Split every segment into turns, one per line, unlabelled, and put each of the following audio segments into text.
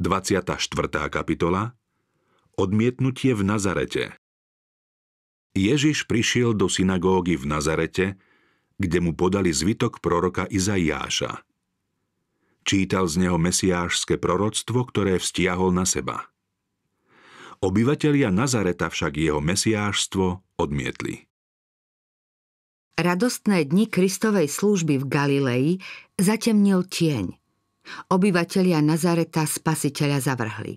24. kapitola Odmietnutie v Nazarete Ježiš prišiel do synagógy v Nazarete, kde mu podali zvitok proroka Izaiáša. Čítal z neho mesiášske proroctvo, ktoré vztiahol na seba. Obyvatelia Nazareta však jeho mesiášstvo odmietli. Radostné dni Kristovej služby v Galilei zatemnil tieň – obyvatelia Nazareta spasiteľa zavrhli.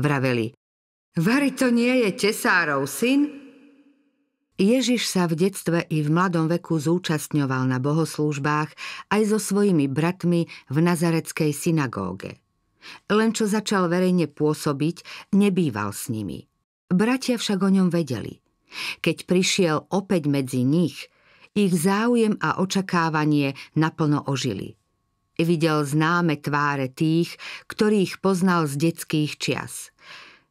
Vraveli, Vary to nie je tesárov syn? Ježiš sa v detstve i v mladom veku zúčastňoval na bohoslúžbách aj so svojimi bratmi v nazareckej synagóge. Len čo začal verejne pôsobiť, nebýval s nimi. Bratia však o ňom vedeli. Keď prišiel opäť medzi nich, ich záujem a očakávanie naplno ožili. Videl známe tváre tých, ktorých poznal z detských čias.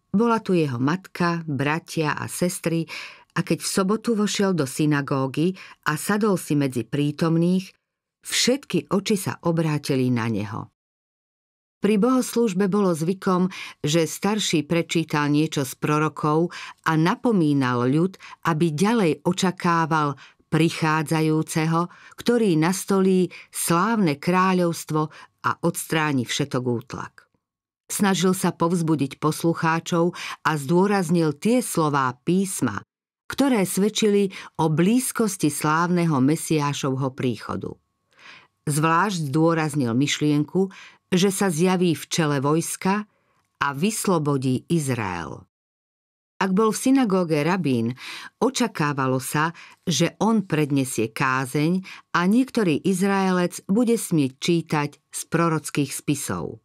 Bola tu jeho matka, bratia a sestry a keď v sobotu vošiel do synagógy a sadol si medzi prítomných, všetky oči sa obrátili na neho. Pri bohoslužbe bolo zvykom, že starší prečítal niečo z prorokov a napomínal ľud, aby ďalej očakával prichádzajúceho, ktorý nastolí slávne kráľovstvo a odstráni všetok útlak. Snažil sa povzbudiť poslucháčov a zdôraznil tie slová písma, ktoré svedčili o blízkosti slávneho Mesiášovho príchodu. Zvlášť zdôraznil myšlienku, že sa zjaví v čele vojska a vyslobodí Izrael. Ak bol v synagóge rabín, očakávalo sa, že on predniesie kázeň a niektorý Izraelec bude smieť čítať z prorockých spisov.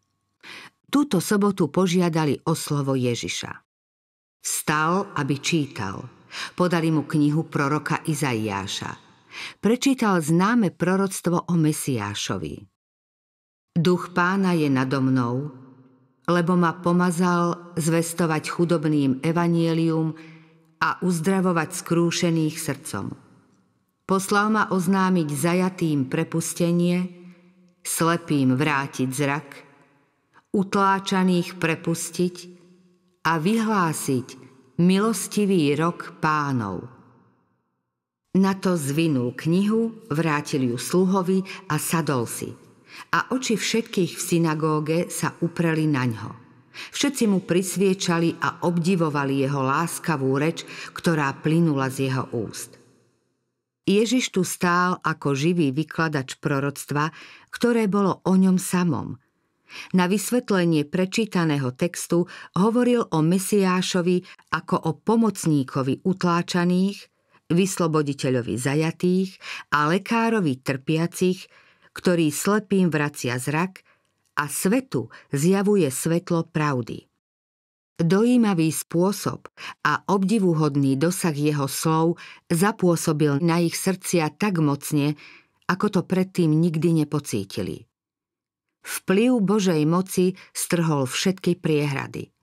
Túto sobotu požiadali o slovo Ježiša. Vstal, aby čítal. Podali mu knihu proroka Izaiáša. Prečítal známe proroctvo o Mesiášovi. Duch pána je nado mnou, lebo ma pomazal zvestovať chudobným evanielium a uzdravovať skrúšených srdcom. Poslal ma oznámiť zajatým prepustenie, slepým vrátiť zrak, utláčaných prepustiť a vyhlásiť milostivý rok pánov. Na to zvinul knihu, vrátil ju sluhovi a sadol si – a oči všetkých v synagóge sa upreli na ňo. Všetci mu prisviečali a obdivovali jeho láskavú reč, ktorá plynula z jeho úst. Ježiš tu stál ako živý vykladač proroctva, ktoré bolo o ňom samom. Na vysvetlenie prečítaného textu hovoril o Mesiášovi ako o pomocníkovi utláčaných, vysloboditeľovi zajatých a lekárovi trpiacich, ktorý slepým vracia zrak a svetu zjavuje svetlo pravdy. Dojímavý spôsob a obdivuhodný dosah jeho slov zapôsobil na ich srdcia tak mocne, ako to predtým nikdy nepocítili. Vplyv Božej moci strhol všetky priehrady.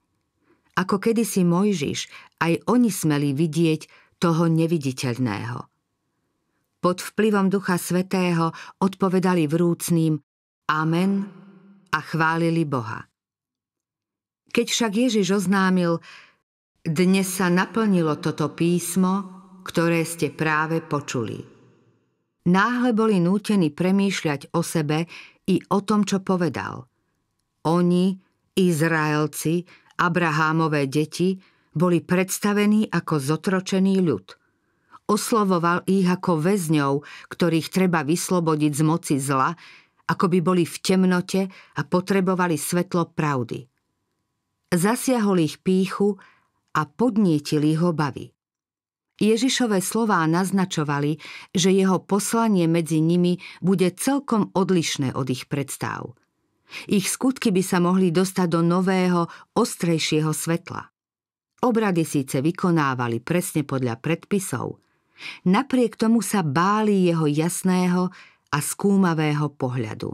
Ako kedysi Mojžiš, aj oni smeli vidieť toho neviditeľného – pod vplyvom Ducha Svetého odpovedali vrúcným Amen a chválili Boha. Keď však Ježiš oznámil, dnes sa naplnilo toto písmo, ktoré ste práve počuli. Náhle boli nútení premýšľať o sebe i o tom, čo povedal. Oni, Izraelci, Abrahámové deti, boli predstavení ako zotročený ľud – Oslovoval ich ako väzňov, ktorých treba vyslobodiť z moci zla, ako by boli v temnote a potrebovali svetlo pravdy. Zasiahol ich píchu a podnietil ich obavy. Ježišové slová naznačovali, že jeho poslanie medzi nimi bude celkom odlišné od ich predstáv. Ich skutky by sa mohli dostať do nového, ostrejšieho svetla. Obrady síce vykonávali presne podľa predpisov, Napriek tomu sa báli jeho jasného a skúmavého pohľadu.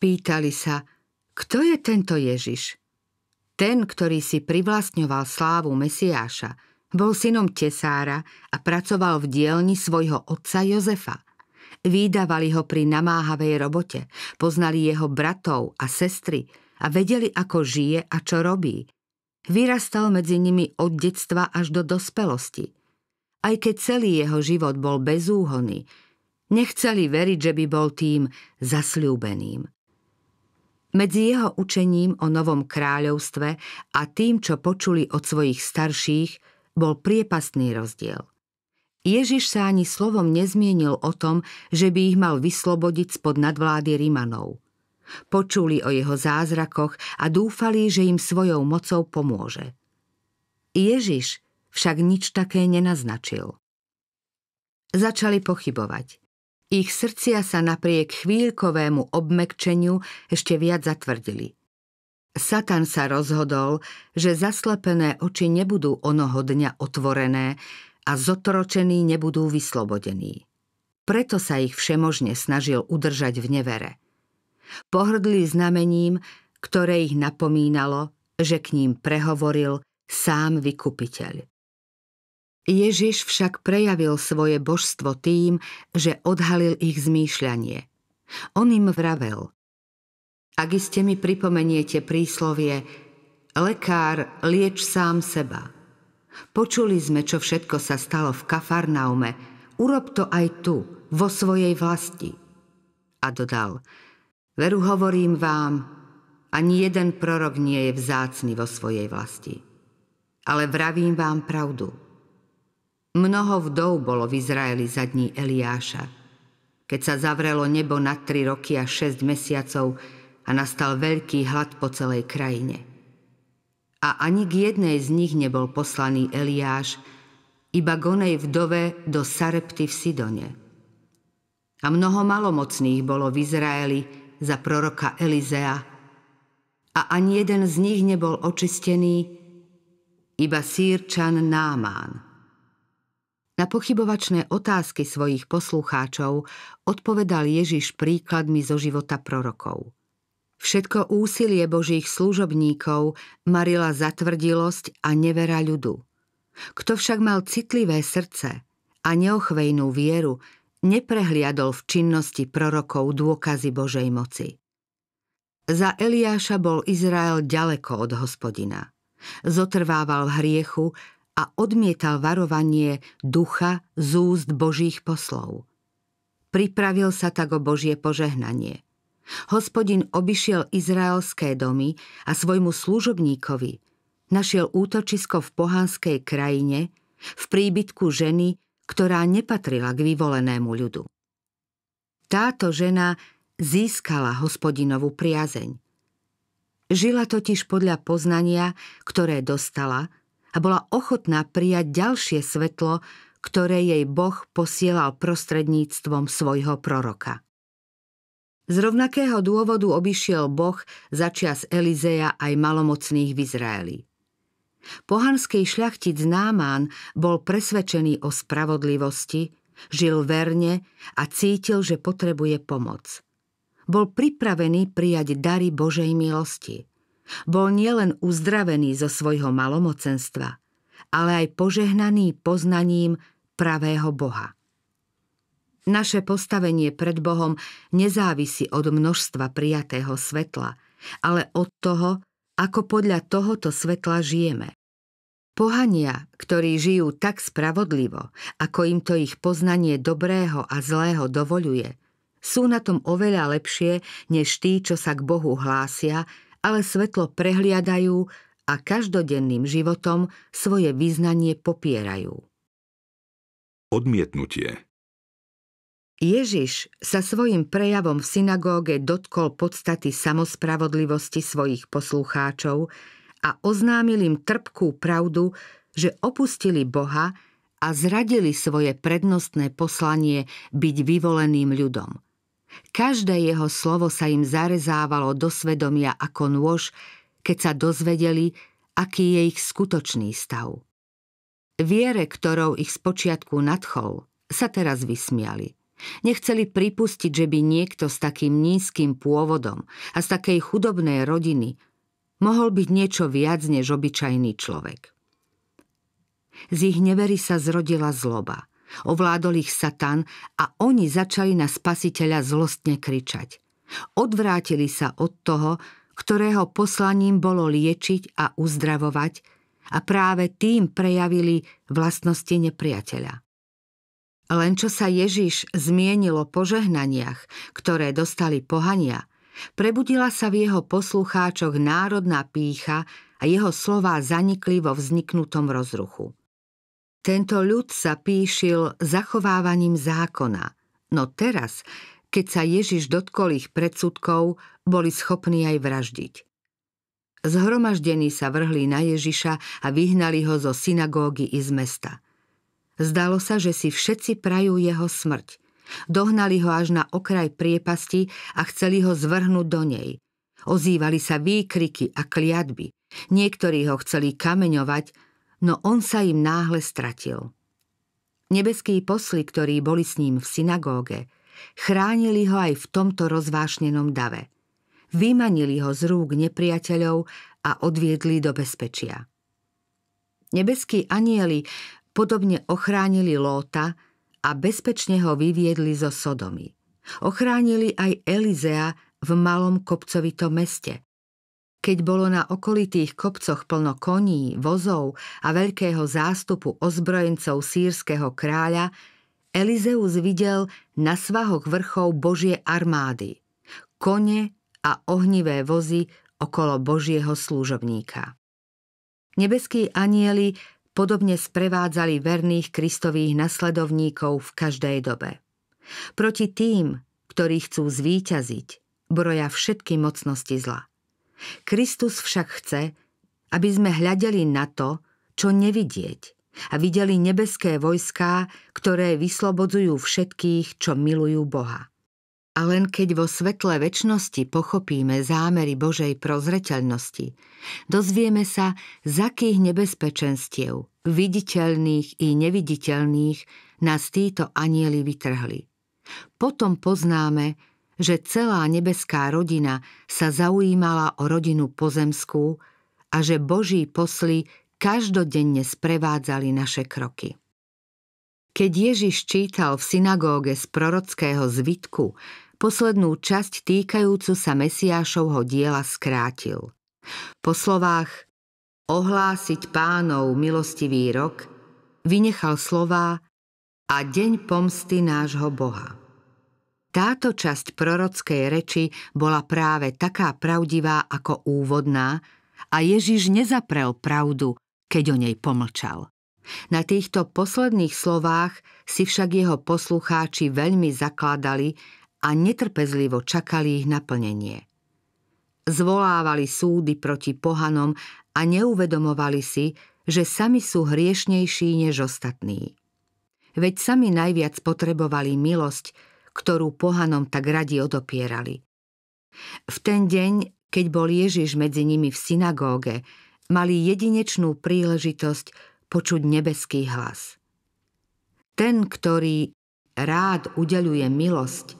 Pýtali sa, kto je tento Ježiš? Ten, ktorý si privlastňoval slávu Mesiáša, bol synom tesára a pracoval v dielni svojho otca Jozefa. Výdavali ho pri namáhavej robote, poznali jeho bratov a sestry a vedeli, ako žije a čo robí – Vyrastal medzi nimi od detstva až do dospelosti aj keď celý jeho život bol bezúhony, nechceli veriť, že by bol tým zasľúbeným. Medzi jeho učením o novom kráľovstve a tým, čo počuli od svojich starších, bol priepastný rozdiel. Ježiš sa ani slovom nezmienil o tom, že by ich mal vyslobodiť spod nadvlády Rimanov. Počuli o jeho zázrakoch a dúfali, že im svojou mocou pomôže. Ježiš však nič také nenaznačil. Začali pochybovať. Ich srdcia sa napriek chvíľkovému obmekčeniu ešte viac zatvrdili. Satan sa rozhodol, že zaslepené oči nebudú onoho dňa otvorené a zotročení nebudú vyslobodení. Preto sa ich všemožne snažil udržať v nevere. Pohrdli znamením, ktoré ich napomínalo, že k ním prehovoril sám vykupiteľ. Ježiš však prejavil svoje božstvo tým, že odhalil ich zmýšľanie. On im vravel. Ak ste mi pripomeniete príslovie Lekár, lieč sám seba. Počuli sme, čo všetko sa stalo v Kafarnaume. Urob to aj tu, vo svojej vlasti. A dodal, veru hovorím vám, ani jeden prorok nie je vzácny vo svojej vlasti. Ale vravím vám pravdu Mnoho vdov bolo v Izraeli za dní Eliáša. Keď sa zavrelo nebo na tri roky a šesť mesiacov a nastal veľký hlad po celej krajine. A ani k jednej z nich nebol poslaný Eliáš, iba gonej vdove do Sarepty v Sidone. A mnoho malomocných bolo v Izraeli za proroka Elizea a ani jeden z nich nebol očistený, iba sírčan Námán. Na pochybovačné otázky svojich poslucháčov odpovedal Ježiš príkladmi zo života prorokov. Všetko úsilie Božích služobníkov marila zatvrdilosť a nevera ľudu. Kto však mal citlivé srdce a neochvejnú vieru, neprehliadol v činnosti prorokov dôkazy Božej moci. Za Eliáša bol Izrael ďaleko od hospodina. Zotrvával v hriechu a odmietal varovanie ducha z úst Božích poslov. Pripravil sa tak o Božie požehnanie. Hospodin obišiel izraelské domy a svojmu služobníkovi našiel útočisko v pohanskej krajine, v príbytku ženy, ktorá nepatrila k vyvolenému ľudu. Táto žena získala hospodinovú priazeň. Žila totiž podľa poznania, ktoré dostala – a bola ochotná prijať ďalšie svetlo, ktoré jej Boh posielal prostredníctvom svojho proroka. Z rovnakého dôvodu obišiel Boh začias Elizeja aj malomocných v Izraeli. Pohanský šľachtic Námán bol presvedčený o spravodlivosti, žil verne a cítil, že potrebuje pomoc. Bol pripravený prijať dary Božej milosti – bol nielen uzdravený zo svojho malomocenstva, ale aj požehnaný poznaním pravého Boha. Naše postavenie pred Bohom nezávisí od množstva prijatého svetla, ale od toho, ako podľa tohoto svetla žijeme. Pohania, ktorí žijú tak spravodlivo, ako im to ich poznanie dobrého a zlého dovoluje, sú na tom oveľa lepšie než tí, čo sa k Bohu hlásia ale svetlo prehliadajú a každodenným životom svoje význanie popierajú. Odmietnutie Ježiš sa svojim prejavom v synagóge dotkol podstaty samospravodlivosti svojich poslucháčov a oznámil im trpkú pravdu, že opustili Boha a zradili svoje prednostné poslanie byť vyvoleným ľudom. Každé jeho slovo sa im zarezávalo do svedomia ako nôž, keď sa dozvedeli, aký je ich skutočný stav. Viere, ktorou ich spočiatku nadchol, sa teraz vysmiali. Nechceli pripustiť, že by niekto s takým nízkym pôvodom a z takej chudobnej rodiny mohol byť niečo viac než obyčajný človek. Z ich nevery sa zrodila zloba – Ovládol ich Satan a oni začali na spasiteľa zlostne kričať. Odvrátili sa od toho, ktorého poslaním bolo liečiť a uzdravovať a práve tým prejavili vlastnosti nepriateľa. Len čo sa Ježiš zmienil o požehnaniach, ktoré dostali pohania, prebudila sa v jeho poslucháčoch národná pícha a jeho slová zanikli vo vzniknutom rozruchu. Tento ľud sa píšil zachovávaním zákona, no teraz, keď sa Ježiš dotkol ich predsudkov, boli schopní aj vraždiť. Zhromaždení sa vrhli na Ježiša a vyhnali ho zo synagógy i z mesta. Zdalo sa, že si všetci prajú jeho smrť. Dohnali ho až na okraj priepasti a chceli ho zvrhnúť do nej. Ozývali sa výkriky a kliatby. Niektorí ho chceli kameňovať, no on sa im náhle stratil. Nebeskí posly, ktorí boli s ním v synagóge, chránili ho aj v tomto rozvášnenom dave. Vymanili ho z rúk nepriateľov a odviedli do bezpečia. Nebeskí anieli podobne ochránili Lóta a bezpečne ho vyviedli zo Sodomy. Ochránili aj Elizea v malom kopcovitom meste, keď bolo na okolitých kopcoch plno koní, vozov a veľkého zástupu ozbrojencov sírskeho kráľa, Elizeus videl na svahoch vrchov Božie armády, kone a ohnivé vozy okolo Božieho služobníka. Nebeskí anieli podobne sprevádzali verných Kristových nasledovníkov v každej dobe. Proti tým, ktorí chcú zvíťaziť, broja všetky mocnosti zla – Kristus však chce, aby sme hľadeli na to, čo nevidieť a videli nebeské vojská, ktoré vyslobodzujú všetkých, čo milujú Boha. A len keď vo svetle väčšnosti pochopíme zámery Božej prozreteľnosti, dozvieme sa, z akých nebezpečenstiev, viditeľných i neviditeľných, nás títo anieli vytrhli. Potom poznáme, že celá nebeská rodina sa zaujímala o rodinu pozemskú a že Boží posly každodenne sprevádzali naše kroky. Keď Ježiš čítal v synagóge z prorockého zvitku, poslednú časť týkajúcu sa Mesiášovho diela skrátil. Po slovách ohlásiť pánov milostivý rok vynechal slová a deň pomsty nášho Boha. Táto časť prorockej reči bola práve taká pravdivá ako úvodná a Ježiš nezaprel pravdu, keď o nej pomlčal. Na týchto posledných slovách si však jeho poslucháči veľmi zakladali a netrpezlivo čakali ich naplnenie. Zvolávali súdy proti pohanom a neuvedomovali si, že sami sú hriešnejší než ostatní. Veď sami najviac potrebovali milosť, ktorú pohanom tak radi odopierali. V ten deň, keď bol Ježiš medzi nimi v synagóge, mali jedinečnú príležitosť počuť nebeský hlas. Ten, ktorý rád udeluje milosť,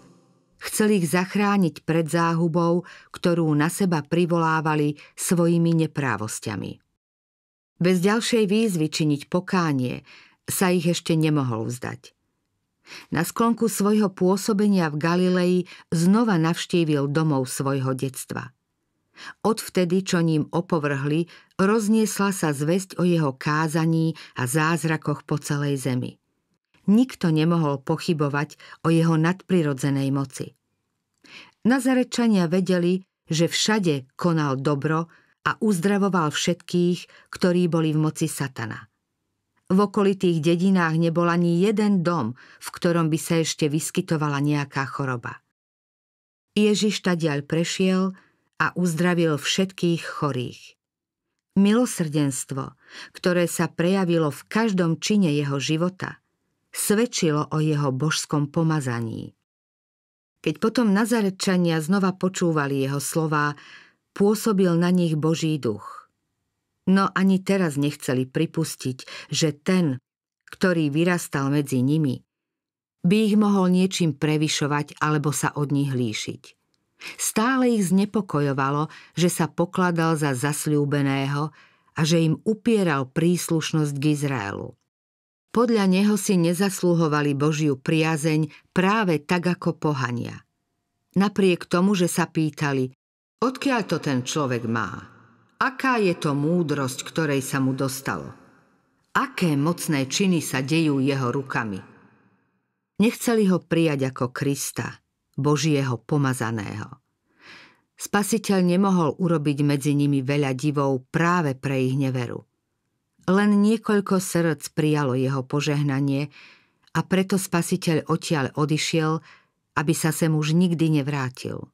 chcel ich zachrániť pred záhubou, ktorú na seba privolávali svojimi neprávosťami. Bez ďalšej výzvy činiť pokánie sa ich ešte nemohol vzdať. Na sklonku svojho pôsobenia v Galilei znova navštívil domov svojho detstva. Odvtedy, čo ním opovrhli, rozniesla sa zväzť o jeho kázaní a zázrakoch po celej zemi. Nikto nemohol pochybovať o jeho nadprirodzenej moci. Nazarečania vedeli, že všade konal dobro a uzdravoval všetkých, ktorí boli v moci satana – v okolitých dedinách nebol ani jeden dom, v ktorom by sa ešte vyskytovala nejaká choroba. Ježiš tadiaľ prešiel a uzdravil všetkých chorých. Milosrdenstvo, ktoré sa prejavilo v každom čine jeho života, svedčilo o jeho božskom pomazaní. Keď potom Nazarečania znova počúvali jeho slová, pôsobil na nich Boží duch – No ani teraz nechceli pripustiť, že ten, ktorý vyrastal medzi nimi, by ich mohol niečím prevyšovať alebo sa od nich líšiť. Stále ich znepokojovalo, že sa pokladal za zasľúbeného a že im upieral príslušnosť k Izraelu. Podľa neho si nezaslúhovali Božiu priazeň práve tak ako pohania. Napriek tomu, že sa pýtali, odkiaľ to ten človek má – aká je to múdrosť, ktorej sa mu dostalo. Aké mocné činy sa dejú jeho rukami. Nechceli ho prijať ako Krista, Božieho pomazaného. Spasiteľ nemohol urobiť medzi nimi veľa divov práve pre ich neveru. Len niekoľko srdc prijalo jeho požehnanie a preto spasiteľ odtiaľ odišiel, aby sa sem už nikdy nevrátil.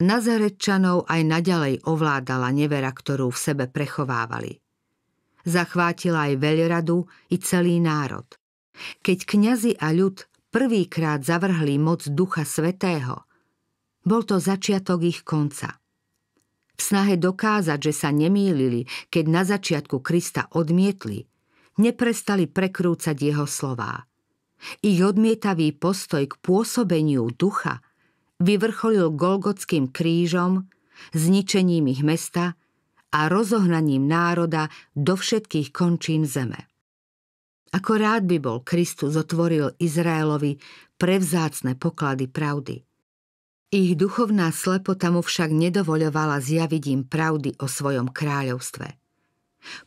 Nazarečanov aj naďalej ovládala nevera, ktorú v sebe prechovávali. Zachvátila aj veľradu i celý národ. Keď kňazi a ľud prvýkrát zavrhli moc Ducha Svetého, bol to začiatok ich konca. V snahe dokázať, že sa nemýlili, keď na začiatku Krista odmietli, neprestali prekrúcať jeho slová. Ich odmietavý postoj k pôsobeniu ducha – vyvrcholil Golgotským krížom, zničením ich mesta a rozohnaním národa do všetkých končín zeme. Ako rád by bol Kristus otvoril Izraelovi prevzácne poklady pravdy. Ich duchovná slepota mu však nedovoľovala zjaviť im pravdy o svojom kráľovstve.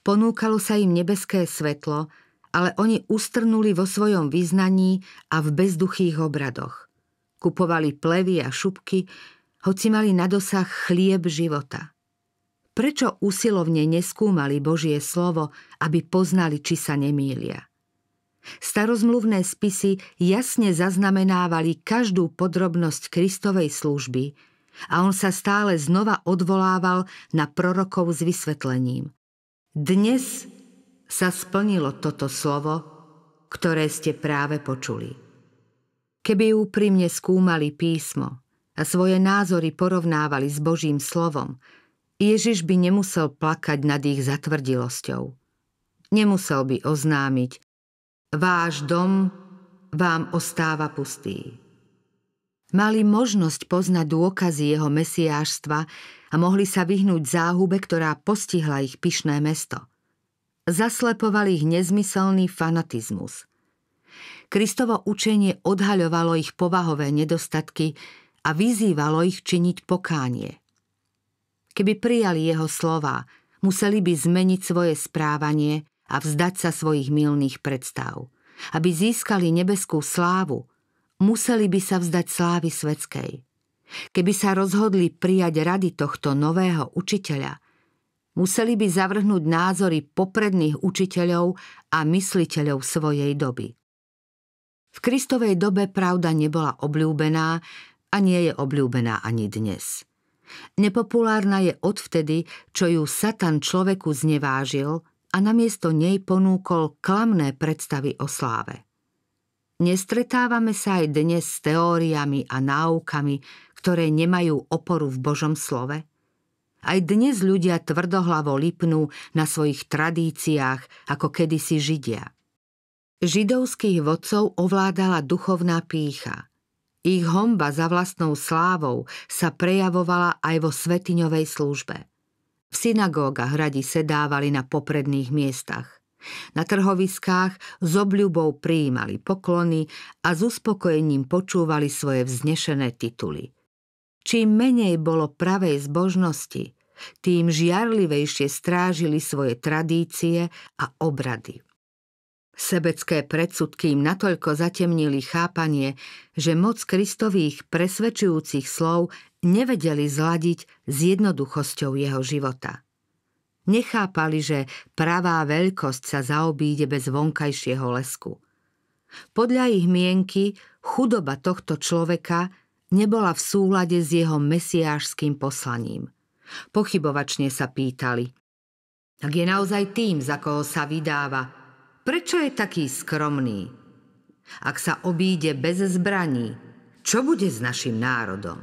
Ponúkalo sa im nebeské svetlo, ale oni ustrnuli vo svojom význaní a v bezduchých obradoch. Kupovali plevy a šupky, hoci mali na dosah chlieb života. Prečo usilovne neskúmali Božie slovo, aby poznali, či sa nemýlia? Starozmluvné spisy jasne zaznamenávali každú podrobnosť Kristovej služby – a on sa stále znova odvolával na prorokov s vysvetlením. Dnes sa splnilo toto slovo, ktoré ste práve počuli. Keby úprimne skúmali písmo a svoje názory porovnávali s Božím slovom, Ježiš by nemusel plakať nad ich zatvrdilosťou. Nemusel by oznámiť, váš dom vám ostáva pustý. Mali možnosť poznať dôkazy jeho mesiášstva a mohli sa vyhnúť záhube, ktorá postihla ich pyšné mesto. Zaslepovali ich nezmyselný fanatizmus – Kristovo učenie odhaľovalo ich povahové nedostatky a vyzývalo ich činiť pokánie. Keby prijali jeho slova, museli by zmeniť svoje správanie a vzdať sa svojich milných predstav. Aby získali nebeskú slávu, museli by sa vzdať slávy svetskej. Keby sa rozhodli prijať rady tohto nového učiteľa, museli by zavrhnúť názory popredných učiteľov a mysliteľov svojej doby. V Kristovej dobe pravda nebola obľúbená a nie je obľúbená ani dnes. Nepopulárna je odvtedy, čo ju Satan človeku znevážil a namiesto nej ponúkol klamné predstavy o sláve. Nestretávame sa aj dnes s teóriami a náukami, ktoré nemajú oporu v Božom slove – aj dnes ľudia tvrdohlavo lipnú na svojich tradíciách ako kedysi Židia. Židovských vodcov ovládala duchovná pícha. Ich homba za vlastnou slávou sa prejavovala aj vo svetiňovej službe. V synagógach radi sedávali na popredných miestach. Na trhoviskách s obľubou prijímali poklony a s uspokojením počúvali svoje vznešené tituly. Čím menej bolo pravej zbožnosti, tým žiarlivejšie strážili svoje tradície a obrady. Sebecké predsudky im natoľko zatemnili chápanie, že moc Kristových presvedčujúcich slov nevedeli zladiť s jednoduchosťou jeho života. Nechápali, že pravá veľkosť sa zaobíde bez vonkajšieho lesku. Podľa ich mienky chudoba tohto človeka nebola v súlade s jeho mesiášským poslaním. Pochybovačne sa pýtali. Ak je naozaj tým, za koho sa vydáva – prečo je taký skromný? Ak sa obíde bez zbraní, čo bude s našim národom?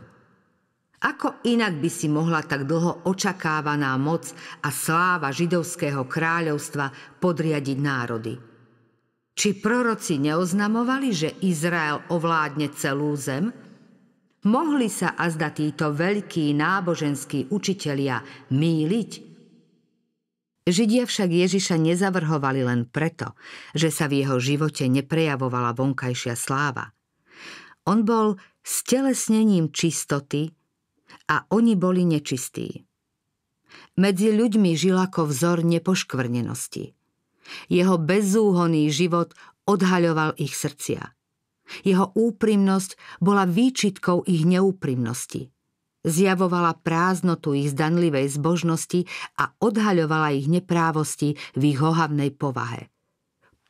Ako inak by si mohla tak dlho očakávaná moc a sláva židovského kráľovstva podriadiť národy? Či proroci neoznamovali, že Izrael ovládne celú zem? Mohli sa azda títo veľkí náboženskí učitelia míliť? Židia však Ježiša nezavrhovali len preto, že sa v jeho živote neprejavovala vonkajšia sláva. On bol stelesnením čistoty a oni boli nečistí. Medzi ľuďmi žil ako vzor nepoškvrnenosti. Jeho bezúhonný život odhaľoval ich srdcia. Jeho úprimnosť bola výčitkou ich neúprimnosti zjavovala prázdnotu ich zdanlivej zbožnosti a odhaľovala ich neprávosti v ich hohavnej povahe.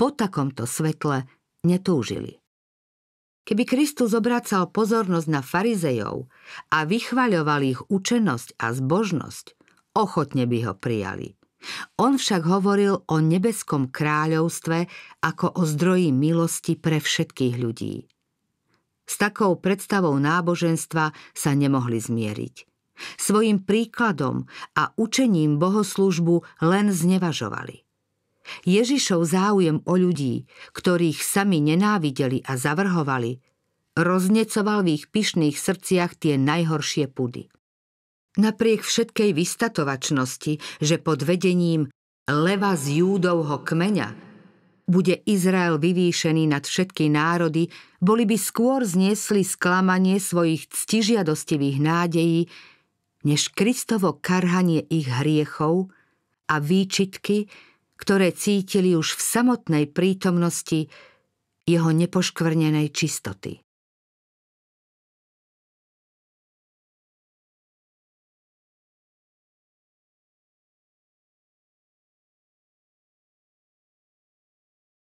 Po takomto svetle netúžili. Keby Kristus obracal pozornosť na farizejov a vychvaľoval ich učenosť a zbožnosť, ochotne by ho prijali. On však hovoril o nebeskom kráľovstve ako o zdroji milosti pre všetkých ľudí. S takou predstavou náboženstva sa nemohli zmieriť. Svojim príkladom a učením bohoslužbu len znevažovali. Ježišov záujem o ľudí, ktorých sami nenávideli a zavrhovali, roznecoval v ich pyšných srdciach tie najhoršie pudy. Napriek všetkej vystatovačnosti, že pod vedením leva z Júdovho kmeňa bude Izrael vyvýšený nad všetky národy, boli by skôr zniesli sklamanie svojich ctižiadostivých nádejí, než Kristovo karhanie ich hriechov a výčitky, ktoré cítili už v samotnej prítomnosti jeho nepoškvrnenej čistoty.